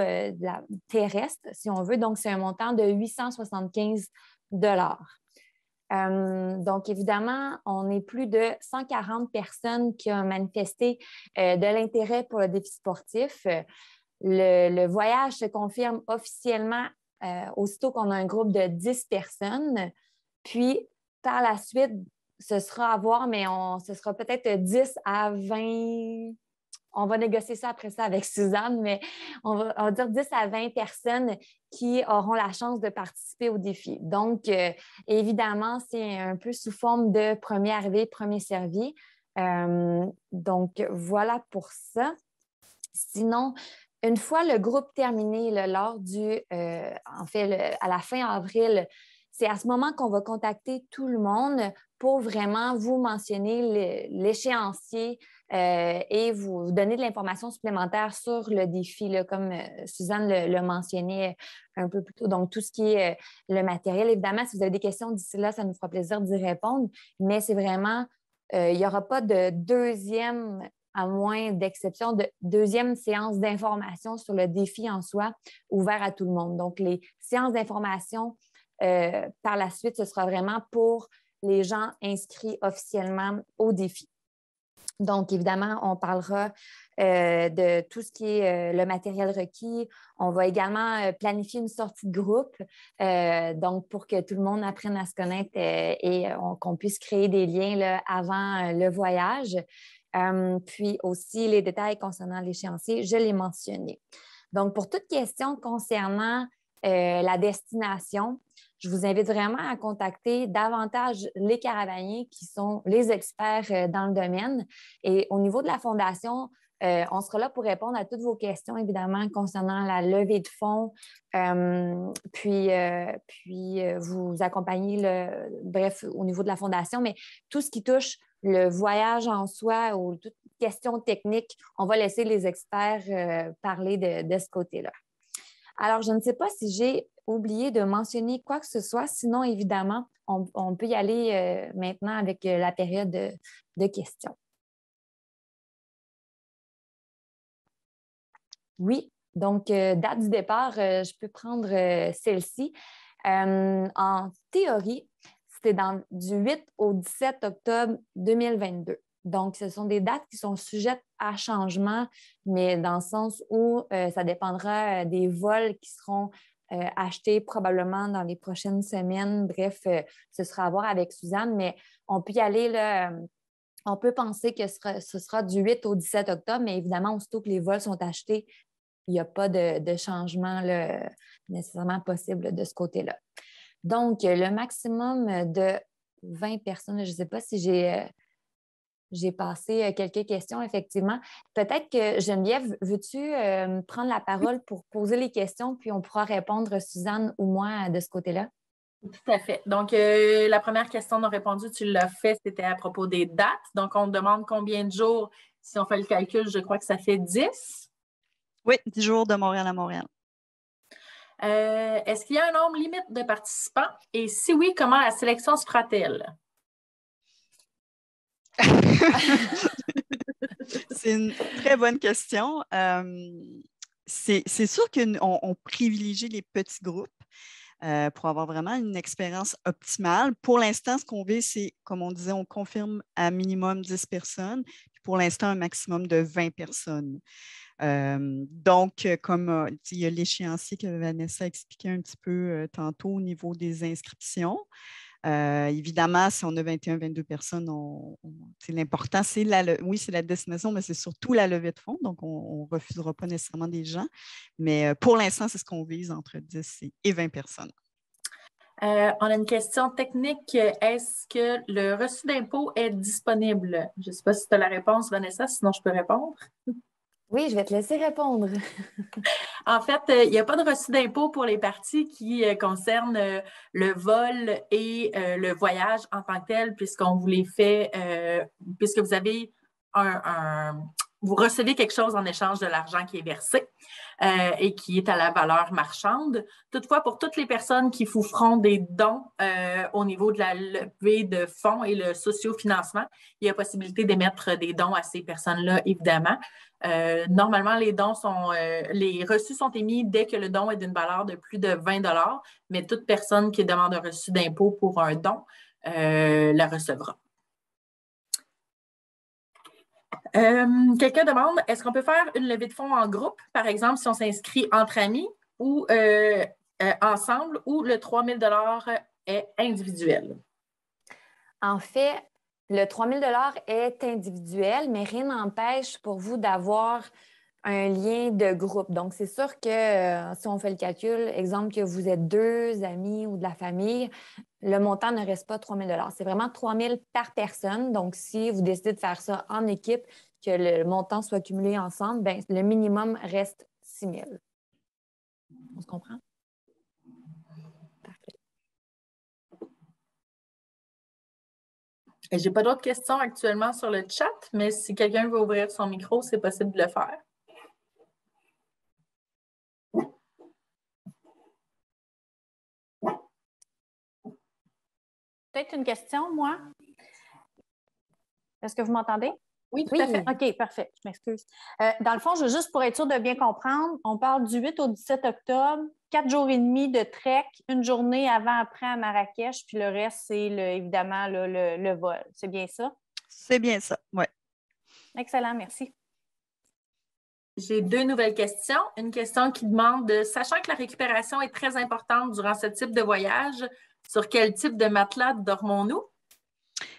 terrestre, si on veut. Donc, c'est un montant de 875 euh, donc, évidemment, on est plus de 140 personnes qui ont manifesté euh, de l'intérêt pour le défi sportif. Le, voyage se confirme officiellement euh, aussitôt qu'on a un groupe de 10 personnes. Puis, par la suite, ce sera à voir, mais on, ce sera peut-être 10 à 20 on va négocier ça après ça avec Suzanne, mais on va, dire 10 à 20 personnes qui auront la chance de participer au défi. Donc, euh, évidemment, c'est un peu sous forme de premier arrivé, premier servi. Euh, donc, voilà pour ça. Sinon, une fois le groupe terminé, lors du, euh, fait, à la fin avril, c'est à ce moment qu'on va contacter tout le monde pour vraiment vous mentionner l'échéancier euh, et vous, donner de l'information supplémentaire sur le défi, comme euh, Suzanne le mentionnait euh, un peu plus tôt. Donc, tout ce qui est le matériel, évidemment, si vous avez des questions d'ici là, ça nous fera plaisir d'y répondre, mais c'est vraiment, il n'y aura pas de deuxième à moins d'exception, de deuxième séance d'information sur le défi en soi ouvert à tout le monde. Donc, les séances d'information par la suite, ce sera vraiment pour les gens inscrits officiellement au défi. Donc, évidemment, on parlera euh, de tout ce qui est euh, le matériel requis. On va également euh, planifier une sortie de groupe, donc pour que tout le monde apprenne à se connaître et qu'on puisse créer des liens avant le voyage. puis aussi, les détails concernant l'échéancier, je l'ai mentionné. Donc, pour toute question concernant la destination, je vous invite vraiment à contacter davantage les caravaniers qui sont les experts euh, dans le domaine. Et au niveau de la Fondation, euh, on sera là pour répondre à toutes vos questions, évidemment, concernant la levée de fonds, euh, puis, puis vous accompagner, le, bref, au niveau de la fondation, mais tout ce qui touche le voyage en soi ou toute question technique, on va laisser les experts parler de ce côté-là. Alors, je ne sais pas si j'ai oublié de mentionner quoi que ce soit. Sinon, évidemment, on, peut y aller euh, maintenant avec euh, la période de, questions. Oui, donc, euh, date du départ, je peux prendre celle-ci. en théorie, c'était du 8 au 17 octobre 2022. Donc, ce sont des dates qui sont sujettes à changement, mais dans le sens où euh, ça dépendra euh, des vols qui seront euh, achetés probablement dans les prochaines semaines. Bref, ce sera à voir avec Suzanne, mais on peut y aller. Là, on peut penser que ce sera, du 8 au 17 octobre, mais évidemment, aussitôt que les vols sont achetés, il n'y a pas de, changement nécessairement possible de ce côté-là. Donc, le maximum de 20 personnes, je ne sais pas si j'ai j'ai passé euh, quelques questions, effectivement. Peut-être que Geneviève, veux-tu euh, prendre la parole pour poser les questions, puis on pourra répondre, Suzanne ou moi, de ce côté-là? Tout à fait. Donc, euh, la première question a répondu, tu l'as fait, c'était à propos des dates. Donc, on demande combien de jours. Si on fait le calcul, je crois que ça fait 10. Oui, 10 jours de Montréal à Montréal. Est-ce qu'il y a un nombre limite de participants? Et si oui, comment la sélection se fera-t-elle? c'est une très bonne question. Euh, c'est sûr qu'on privilégie les petits groupes. Euh, pour avoir vraiment une expérience optimale. Pour l'instant, ce qu'on veut, c'est, comme on disait, on confirme à minimum 10 personnes, puis pour l'instant, un maximum de 20 personnes. Euh, donc, comme il y a l'échéancier que Vanessa a expliqué un petit peu tantôt au niveau des inscriptions, euh, évidemment, si on a 21, 22 personnes, c'est l'important. C'est la, oui, c'est la destination, mais c'est surtout la levée de fonds. Donc, on ne refusera pas nécessairement des gens. Mais euh, pour l'instant, c'est ce qu'on vise entre 10 et 20 personnes. Euh, on a une question technique. Est-ce que le reçu d'impôt est disponible? Je ne sais pas si tu as la réponse, Vanessa, sinon je peux répondre. Oui, je vais te laisser répondre. en fait, euh, il n'y a pas de reçu d'impôt pour les parties qui euh, concernent euh, le vol et le voyage en tant que tel, puisqu'on vous les fait, puisque vous avez un, vous recevez quelque chose en échange de l'argent qui est versé euh, et qui est à la valeur marchande. Toutefois, pour toutes les personnes qui vous feront des dons euh, au niveau de la levée de fonds et le sociofinancement, il y a possibilité d'émettre des dons à ces personnes-là, évidemment. Euh, normalement, les dons sont, les reçus sont émis dès que le don est d'une valeur de plus de 20 mais toute personne qui demande un reçu d'impôt pour un don la recevra. Euh, quelqu'un demande, est-ce qu'on peut faire une levée de fonds en groupe, par exemple, si on s'inscrit entre amis ou euh, euh, ensemble, ou le 3 000 est individuel? En fait, le 3 000 est individuel, mais rien n'empêche pour vous d'avoir un lien de groupe. Donc, c'est sûr que euh, si on fait le calcul, exemple que vous êtes deux amis ou de la famille, le montant ne reste pas 3 000 C'est vraiment 3 000 par personne. Donc, si vous décidez de faire ça en équipe, que le montant soit cumulé ensemble, bien, le minimum reste 6 000. On se comprend? Parfait. J'ai pas d'autres questions actuellement sur le chat, mais si quelqu'un veut ouvrir son micro, c'est possible de le faire. Peut-être une question, moi? Est-ce que vous m'entendez? Oui, tout à fait. OK, parfait. Je m'excuse. Euh, dans le fond, je juste pour être sûr de bien comprendre, on parle du 8 au 17 octobre, quatre jours et demi de trek, une journée avant-après à Marrakech, puis le reste, c'est évidemment le, le vol. C'est bien ça? C'est bien ça, oui. Excellent, merci. J'ai deux nouvelles questions. Une question qui demande, sachant que la récupération est très importante durant ce type de voyage, sur quel type de matelas dormons-nous?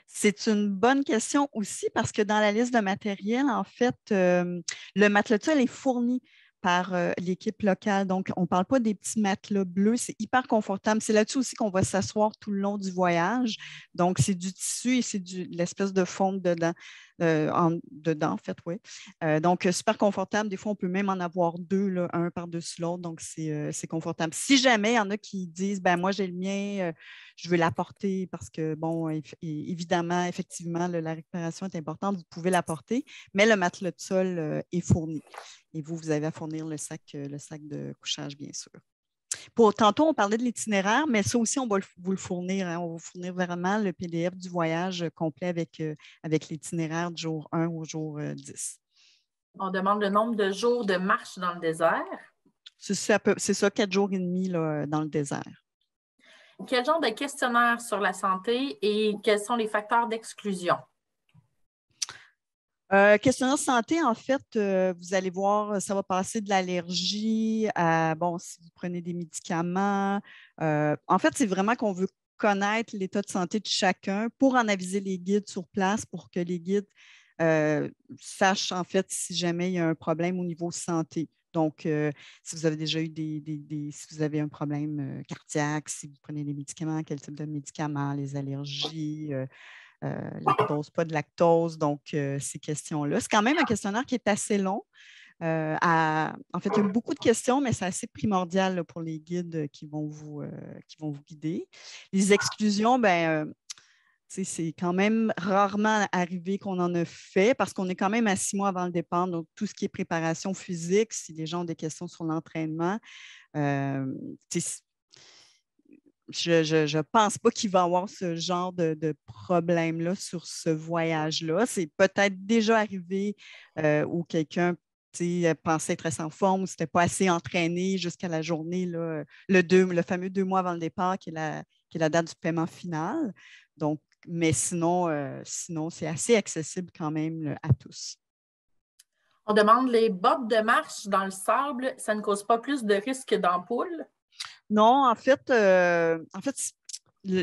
C'est une bonne question aussi parce que dans la liste de matériel, en fait, euh, le matelas est fourni par euh, l'équipe locale. Donc, on ne parle pas des petits matelas bleus, c'est hyper confortable. C'est là-dessus aussi qu'on va s'asseoir tout le long du voyage. Donc, c'est du tissu et c'est de l'espèce de fonte dedans. Euh, en, dedans, en fait, oui. Euh, donc, euh, super confortable. Des fois, on peut même en avoir deux, un par-dessus l'autre. Donc, c'est confortable. Si jamais il y en a qui disent, ben moi, j'ai le mien, je veux l'apporter parce que, bon, évidemment, effectivement, la réparation est importante, vous pouvez l'apporter, mais le matelas de sol est fourni. Et vous, vous avez à fournir le sac, le sac de couchage, bien sûr. Pour, tantôt, on parlait de l'itinéraire, mais ça aussi, on va vous le fournir. Hein. on va vous fournir vraiment le PDF du voyage euh, complet euh, avec, l'itinéraire du jour 1 au jour 10. Euh, on demande le nombre de jours de marche dans le désert. C'est ça, quatre jours et demi dans le désert. Quel genre de questionnaire sur la santé et quels sont les facteurs d'exclusion? Euh, Questionnaire santé, en fait, euh, vous allez voir, euh, ça va passer de l'allergie à, bon, si vous prenez des médicaments. en fait, c'est vraiment qu'on veut connaître l'état de santé de chacun pour en aviser les guides sur place, pour que les guides sachent, en fait, si jamais il y a un problème au niveau santé. Donc, si vous avez déjà eu des, si vous avez un problème cardiaque, si vous prenez des médicaments, quel type de médicaments, les allergies euh, lactose, pas de lactose, donc euh, ces questions-là. C'est quand même un questionnaire qui est assez long. Euh, en fait, il y a beaucoup de questions, mais c'est assez primordial pour les guides qui vont, vous, guider. Les exclusions, ben, c'est quand même rarement arrivé qu'on en a fait parce qu'on est quand même à six mois avant le départ. Donc, tout ce qui est préparation physique, si les gens ont des questions sur l'entraînement, c'est je, ne pense pas qu'il va avoir ce genre de, problème-là sur ce voyage-là. C'est peut-être déjà arrivé euh, où quelqu'un pensait être sans forme, n'était pas assez entraîné jusqu'à la journée, le, fameux deux mois avant le départ, qui est la, date du paiement final. Donc, mais sinon, euh, sinon c'est assez accessible quand même à tous. On demande les bottes de marche dans le sable, ça ne cause pas plus de risques d'ampoule? Non, en fait, euh, en fait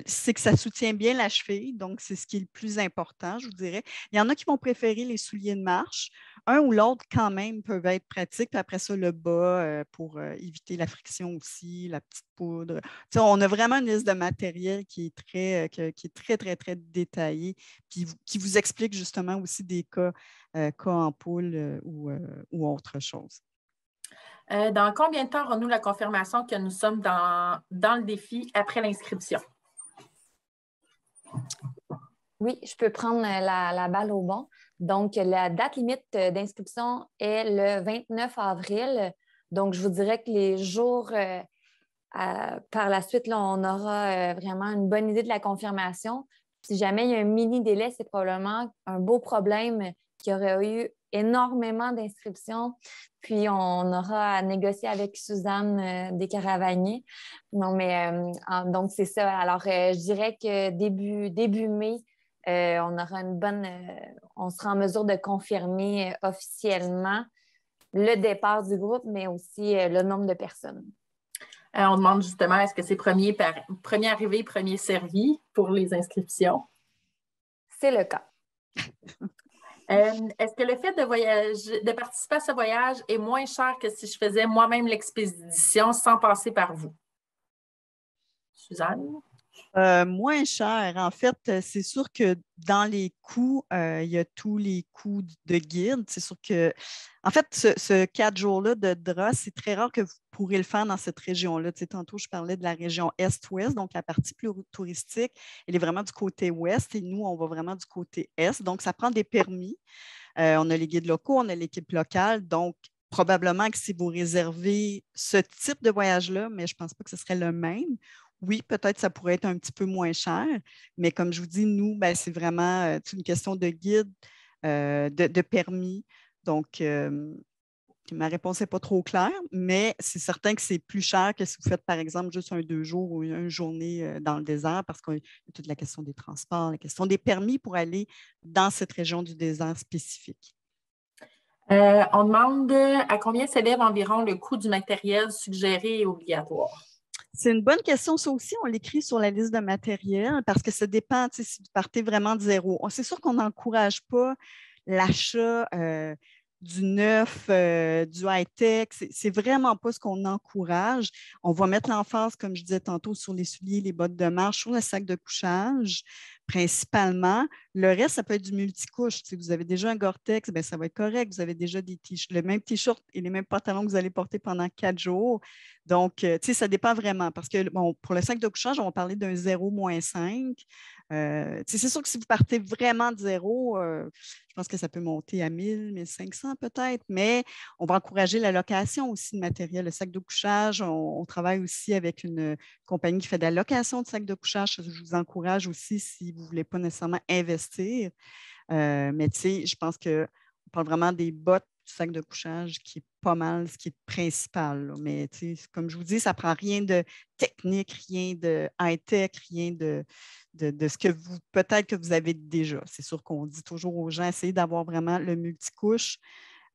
c'est que ça soutient bien la cheville, donc c'est ce qui est le plus important, je vous dirais. Il y en a qui vont préférer les souliers de marche. Un ou l'autre, quand même, peuvent être pratiques. Puis après ça, le bas euh, pour euh, éviter la friction aussi, la petite poudre. on a vraiment une liste de matériel qui est très, très, très, très détaillée, puis qui vous explique justement aussi des cas, cas en poule ou autre chose. Euh, dans combien de temps aurons-nous la confirmation que nous sommes dans, le défi après l'inscription? Oui, je peux prendre la, balle au bon. Donc, la date limite euh, d'inscription est le 29 avril. Donc, je vous dirais que les jours euh, par la suite, on aura vraiment une bonne idée de la confirmation. Si jamais il y a un mini délai, c'est probablement un beau problème qui aurait eu énormément d'inscriptions. Puis on aura à négocier avec Suzanne euh, des Caravaniers. Non, mais euh, donc c'est ça. Alors, euh, je dirais que début, début mai, on aura une bonne. on sera en mesure de confirmer officiellement le départ du groupe, mais aussi le nombre de personnes. on demande justement est-ce que c'est premier, premier arrivé, premier servi pour les inscriptions? C'est le cas. Euh, est-ce que le fait de voyager, de participer à ce voyage est moins cher que si je faisais moi-même l'expédition sans passer par vous? Suzanne? Euh, moins cher. En fait, euh, c'est sûr que dans les coûts, euh, il y a tous les coûts de guide. C'est sûr que, en fait, ce, ce quatre jours-là de drap, c'est très rare que vous pourrez le faire dans cette région-là. tantôt, je parlais de la région est-ouest, donc la partie plus touristique, elle est vraiment du côté ouest et nous, on va vraiment du côté est. Donc, ça prend des permis. on a les guides locaux, on a l'équipe locale. Donc, probablement que si vous réservez ce type de voyage-là, mais je ne pense pas que ce serait le même, oui, peut-être ça pourrait être un petit peu moins cher, mais comme je vous dis, nous, ben, c'est vraiment euh, une question de guide, euh, de, permis. Donc, euh, ma réponse n'est pas trop claire, mais c'est certain que c'est plus cher que si vous faites, par exemple, juste un deux jours ou une journée dans le désert, parce qu'il y a toute la question des transports, la question des permis pour aller dans cette région du désert spécifique. on demande à combien s'élève environ le coût du matériel suggéré et obligatoire? C'est une bonne question. Ça aussi, on l'écrit sur la liste de matériel parce que ça dépend si vous partez vraiment de zéro. C'est sûr qu'on n'encourage pas l'achat euh, du neuf, euh, du high-tech. C'est vraiment pas ce qu'on encourage. On va mettre l'enfance, comme je disais tantôt, sur les souliers, les bottes de marche, sur le sac de couchage principalement. Le reste, ça peut être du multicouche. Si vous avez déjà un Gore-Tex, ben, ça va être correct. Vous avez déjà des le même t-shirt et les mêmes pantalons que vous allez porter pendant quatre jours. Donc, euh, ça dépend vraiment parce que bon, pour le sac de couchage, on va parler d'un 0 5. Euh, c'est sûr que si vous partez vraiment de zéro, euh, je pense que ça peut monter à 1000, 1500 peut-être, mais on va encourager la location aussi de matériel. Le sac de couchage, on, travaille aussi avec une compagnie qui fait de la location de sacs de couchage. Je vous encourage aussi si vous ne voulez pas nécessairement investir. Euh, mais je pense qu'on parle vraiment des bottes sac de couchage qui est pas mal ce qui est principal. Mais comme je vous dis, ça prend rien de technique, rien de high-tech, rien de, ce que vous peut-être que vous avez déjà. C'est sûr qu'on dit toujours aux gens, essayez d'avoir vraiment le multicouche.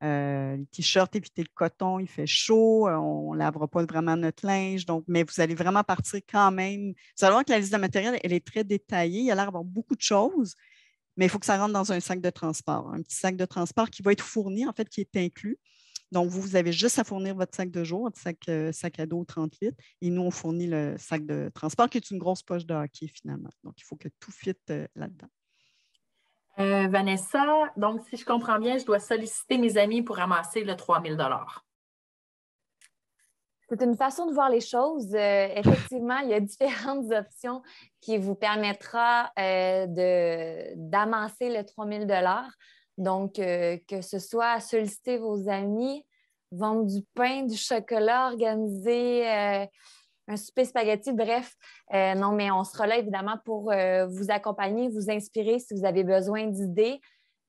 Euh, les t-shirts, évitez le coton, il fait chaud, euh, on ne lavera pas vraiment notre linge. Donc, mais vous allez vraiment partir quand même. Vous allez voir que la liste de matériel, elle est très détaillée. Il y a l'air d'avoir beaucoup de choses, mais il faut que ça rentre dans un sac de transport, un petit sac de transport qui va être fourni, en fait, qui est inclus. Donc, vous, vous avez juste à fournir votre sac de jour, votre sac, euh, sac à dos 30 litres, et nous, on fournit le sac de transport, qui est une grosse poche de hockey, finalement. Donc, il faut que tout fitte euh, là-dedans. Euh, Vanessa, donc, si je comprends bien, je dois solliciter mes amis pour ramasser le 3000 c'est une façon de voir les choses. Euh, effectivement, il y a différentes options qui vous permettra euh, de, d'amasser le 3000 dollars. Donc, euh, que ce soit solliciter vos amis, vendre du pain, du chocolat, organiser un souper spaghetti, bref. non, mais on sera là évidemment pour vous accompagner, vous inspirer si vous avez besoin d'idées.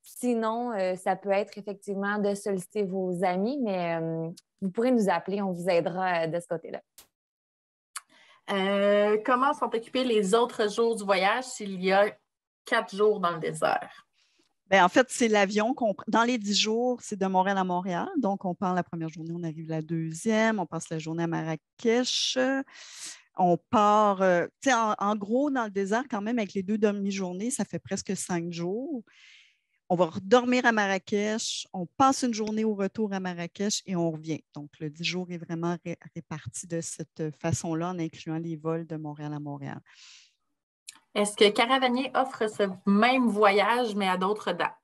Sinon, euh, ça peut être effectivement de solliciter vos amis, mais euh, vous pourrez nous appeler, on vous aidera euh, de ce côté-là. comment sont occupés les autres jours du voyage s'il y a quatre jours dans le désert? Ben, en fait, c'est l'avion Dans les dix jours, c'est de Montréal à Montréal. Donc, on part la première journée, on arrive la deuxième, on passe la journée à Marrakech. On part, tu sais, en, gros, dans le désert, quand même, avec les deux demi-journées, ça fait presque cinq jours on va redormir à Marrakech, on passe une journée au retour à Marrakech et on revient. Donc, le 10 jours est vraiment réparti de cette façon-là en incluant les vols de Montréal à Montréal. Est-ce que Caravanier offre ce même voyage, mais à d'autres dates?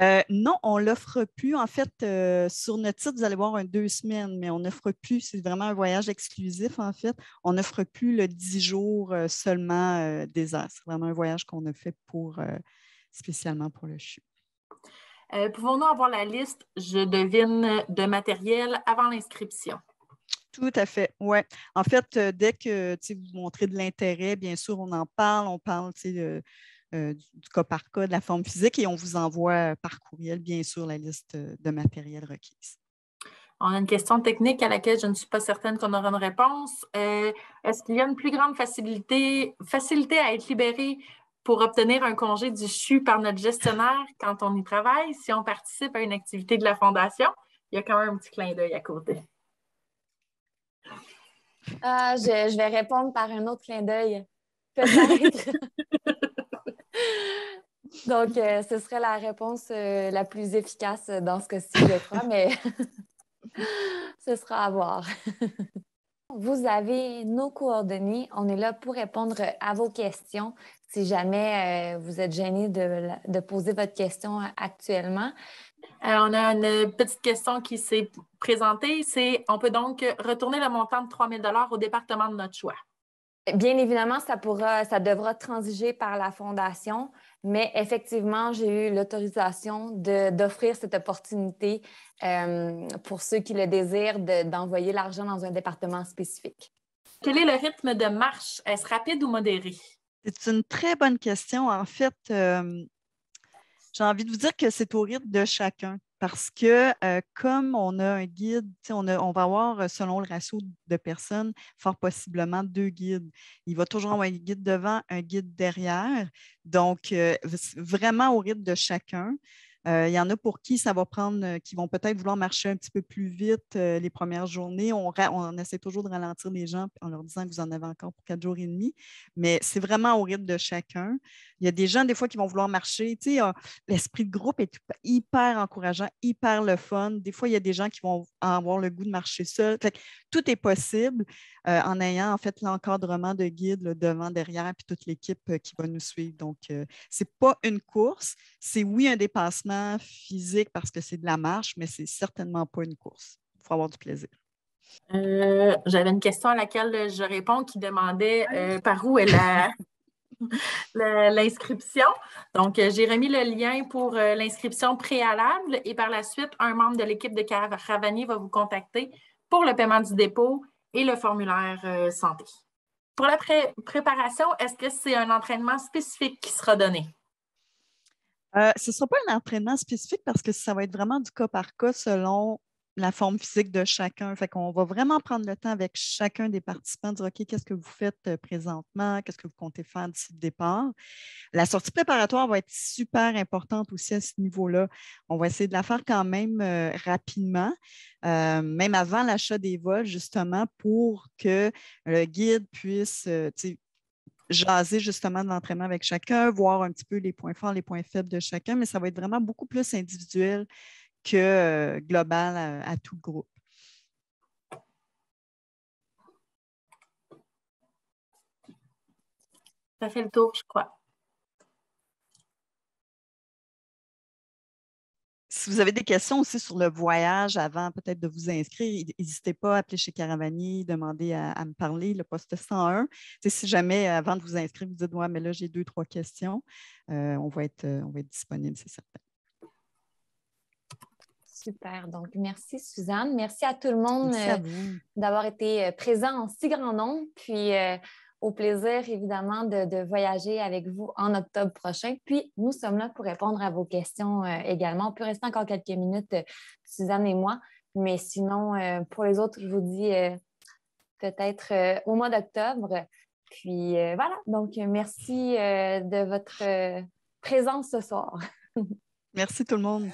Euh, non, on ne l'offre plus. En fait, euh, sur notre site, vous allez voir un deux semaines, mais on n'offre plus. C'est vraiment un voyage exclusif, en fait. On n'offre plus le dix jours euh, seulement des désert. C'est vraiment un voyage qu'on a fait pour spécialement pour le CHU. Euh, pouvons-nous avoir la liste, je devine, de matériel avant l'inscription? Tout à fait, oui. En fait, euh, dès que vous montrez de l'intérêt, bien sûr, on en parle, on parle euh, du, cas par cas de la forme physique et on vous envoie par courriel, bien sûr, la liste de matériel requise. On a une question technique à laquelle je ne suis pas certaine qu'on aura une réponse. Est-ce qu'il y a une plus grande facilité, facilité à être libérée pour obtenir un congé du CHU par notre gestionnaire quand on y travaille, si on participe à une activité de la Fondation, il y a quand même un petit clin d'œil à côté. Ah, je, vais répondre par un autre clin d'œil, Donc, euh, ce serait la réponse euh, la plus efficace dans ce cas-ci, je crois, mais ce sera à voir. Vous avez nos coordonnées. On est là pour répondre à vos questions. Si jamais euh, vous êtes gêné de, poser votre question euh, actuellement. on a une petite question qui s'est présentée. C'est on peut donc retourner le montant de 3 000 au département de notre choix. Bien évidemment, ça, pourra, ça devra transiger par la fondation. Mais effectivement, j'ai eu l'autorisation d'offrir cette opportunité euh, pour ceux qui le désirent d'envoyer l'argent dans un département spécifique. Quel est le rythme de marche? Est-ce rapide ou modéré? C'est une très bonne question. En fait, euh, j'ai envie de vous dire que c'est au rythme de chacun parce que euh, comme on a un guide, on, va avoir, euh, selon le ratio de personnes, fort possiblement deux guides. Il va toujours avoir un guide devant, un guide derrière. Donc, euh, vraiment au rythme de chacun. Euh, il y en a pour qui ça va prendre, euh, qui vont peut-être vouloir marcher un petit peu plus vite euh, les premières journées. On, essaie toujours de ralentir les gens en leur disant que vous en avez encore pour quatre jours et demi, mais c'est vraiment au rythme de chacun. Il y a des gens, des fois, qui vont vouloir marcher. Tu ah, l'esprit de groupe est hyper encourageant, hyper le fun. Des fois, il y a des gens qui vont avoir le goût de marcher seul. tout est possible en ayant, en fait, l'encadrement de guide devant, derrière, puis toute l'équipe qui va nous suivre. Donc, c'est pas une course, c'est oui un dépassement physique parce que c'est de la marche, mais c'est certainement pas une course. Il faut avoir du plaisir. Euh, j'avais une question à laquelle je réponds qui demandait euh, par où est l'inscription. Donc, euh, j'ai remis le lien pour l'inscription préalable et par la suite, un membre de l'équipe de Caravani va vous contacter pour le paiement du dépôt et le formulaire santé. Pour la préparation, est-ce que c'est un entraînement spécifique qui sera donné? Euh, ce ne sera pas un entraînement spécifique parce que ça va être vraiment du cas par cas selon la forme physique de chacun. Fait qu'on va vraiment prendre le temps avec chacun des participants, dire OK, qu'est-ce que vous faites euh, présentement, qu'est-ce que vous comptez faire d'ici le départ. La sortie préparatoire va être super importante aussi à ce niveau-là. On va essayer de la faire quand même euh, rapidement, même avant l'achat des vols, justement, pour que le guide puisse jaser justement de l'entraînement avec chacun, voir un petit peu les points forts, les points faibles de chacun, mais ça va être vraiment beaucoup plus individuel que euh, global à, tout groupe. Ça fait le tour, je crois. si vous avez des questions aussi sur le voyage avant peut-être de vous inscrire, n'hésitez pas à appeler chez Caravani, demander à, me parler, le poste 101. si jamais, avant de vous inscrire, vous dites, ouais, mais là, j'ai deux, trois questions, euh, on, va être, euh, on va être disponible, c'est certain. Super. Donc, merci Suzanne. Merci à tout le monde euh, d'avoir été présent en si grand nombre. Puis, au plaisir, évidemment, de, voyager avec vous en octobre prochain. Puis, nous sommes là pour répondre à vos questions euh, également. On peut rester encore quelques minutes, euh, Suzanne et moi. Mais sinon, euh, pour les autres, je vous dis peut-être au mois d'octobre. Puis, voilà. Donc, merci de votre présence ce soir. merci tout le monde.